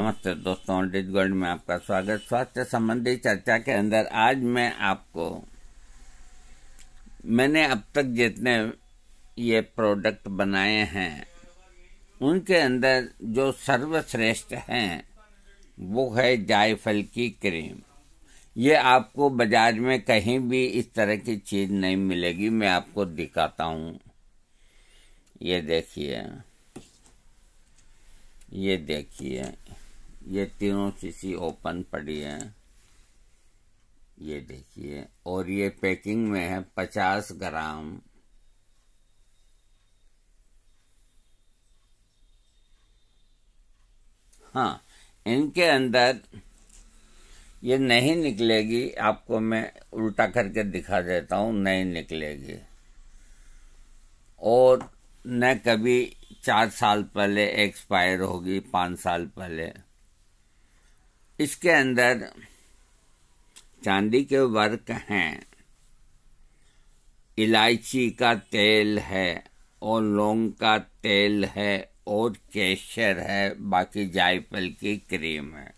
नमस्ते दोस्तों डिज गोल्ड में आपका स्वागत स्वास्थ्य संबंधी चर्चा के अंदर आज मैं आपको मैंने अब तक जितने ये प्रोडक्ट बनाए हैं उनके अंदर जो सर्वश्रेष्ठ हैं वो है जायफल की क्रीम ये आपको बाजार में कहीं भी इस तरह की चीज़ नहीं मिलेगी मैं आपको दिखाता हूँ ये देखिए ये देखिए ये तीनों सीसी ओपन पड़ी है ये देखिए और ये पैकिंग में है पचास ग्राम हाँ इनके अंदर ये नहीं निकलेगी आपको मैं उल्टा करके दिखा देता हूँ नहीं निकलेगी और न कभी चार साल पहले एक्सपायर होगी पाँच साल पहले इसके अंदर चांदी के वर्क हैं इलायची का तेल है और लौंग का तेल है और केसर है बाकी जायफल की क्रीम है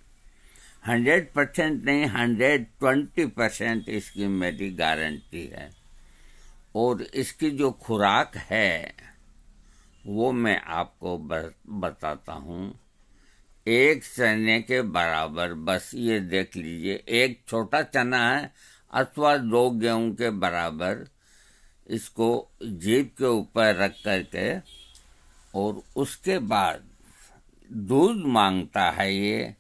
हंड्रेड परसेंट नहीं हंड्रेड ट्वेंटी परसेंट इसकी मेरी गारंटी है और इसकी जो खुराक है वो मैं आपको बताता हूँ एक चने के बराबर बस ये देख लीजिए एक छोटा चना है अथवा दो गेहूं के बराबर इसको जीप के ऊपर रख करके और उसके बाद दूध मांगता है ये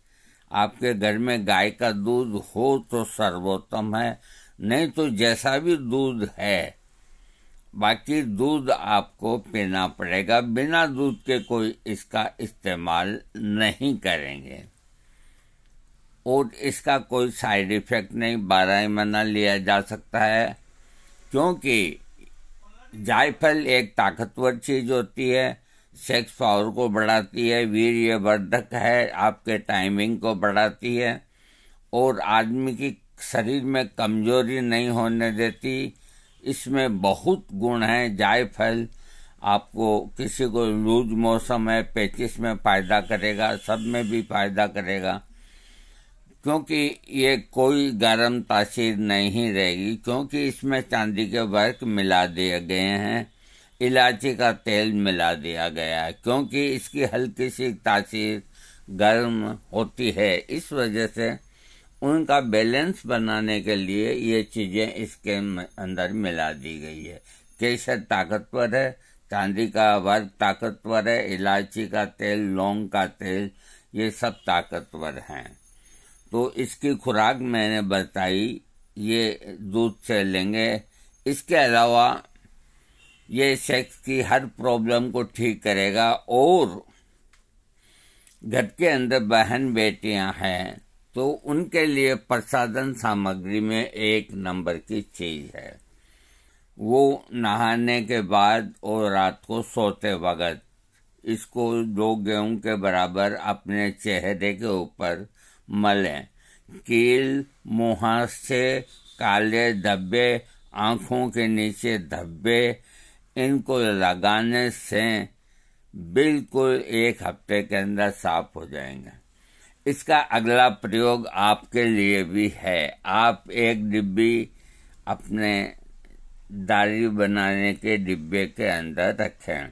आपके घर में गाय का दूध हो तो सर्वोत्तम है नहीं तो जैसा भी दूध है बाकी दूध आपको पीना पड़ेगा बिना दूध के कोई इसका इस्तेमाल नहीं करेंगे और इसका कोई साइड इफ़ेक्ट नहीं बारह मना लिया जा सकता है क्योंकि जायफल एक ताकतवर चीज़ होती है सेक्स पावर को बढ़ाती है वीर्य वर्धक है आपके टाइमिंग को बढ़ाती है और आदमी की शरीर में कमजोरी नहीं होने देती इसमें बहुत गुण हैं जायफल आपको किसी को लूज मौसम है पेचिस में फ़ायदा करेगा सब में भी फ़ायदा करेगा क्योंकि ये कोई गर्म तासीर नहीं रहेगी क्योंकि इसमें चांदी के वर्क मिला दिए गए हैं इलायची का तेल मिला दिया गया है क्योंकि इसकी हल्की सी तासीर गर्म होती है इस वजह से उनका बैलेंस बनाने के लिए ये चीज़ें इसके अंदर मिला दी गई है केसर ताकतवर है चांदी का वर्ग ताकतवर है इलायची का तेल लौंग का तेल ये सब ताकतवर हैं तो इसकी खुराक मैंने बताई ये दूध से लेंगे इसके अलावा ये सेक्स की हर प्रॉब्लम को ठीक करेगा और घर के अंदर बहन बेटियां हैं तो उनके लिए प्रसादन सामग्री में एक नंबर की चीज़ है वो नहाने के बाद और रात को सोते वक्त इसको दो गेहूं के बराबर अपने चेहरे के ऊपर मलें कील मुहासे काले धब्बे आँखों के नीचे धब्बे इनको लगाने से बिल्कुल एक हफ्ते के अंदर साफ हो जाएंगे इसका अगला प्रयोग आपके लिए भी है आप एक डिब्बी अपने दाढ़ी बनाने के डिब्बे के अंदर रखें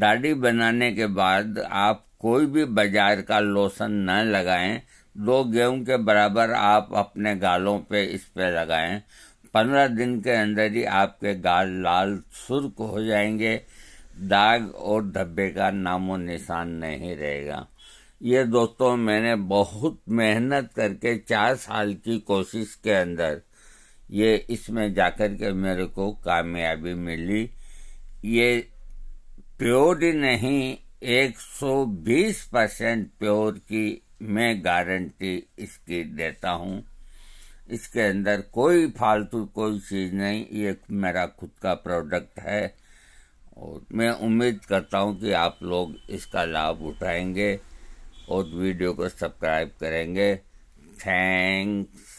दाढ़ी बनाने के बाद आप कोई भी बाजार का लोशन न लगाएं दो गेहूं के बराबर आप अपने गालों पे इस पे लगाएं पंद्रह दिन के अंदर ही आपके गाल लाल सुर्ख हो जाएंगे दाग और धब्बे का नामो निशान नहीं रहेगा ये दोस्तों मैंने बहुत मेहनत करके चार साल की कोशिश के अंदर ये इसमें जाकर के मेरे को कामयाबी मिली ये प्योर नहीं 120 परसेंट प्योर की मैं गारंटी इसकी देता हूँ इसके अंदर कोई फालतू कोई चीज़ नहीं ये मेरा खुद का प्रोडक्ट है और मैं उम्मीद करता हूँ कि आप लोग इसका लाभ उठाएंगे और वीडियो को सब्सक्राइब करेंगे थैंक्स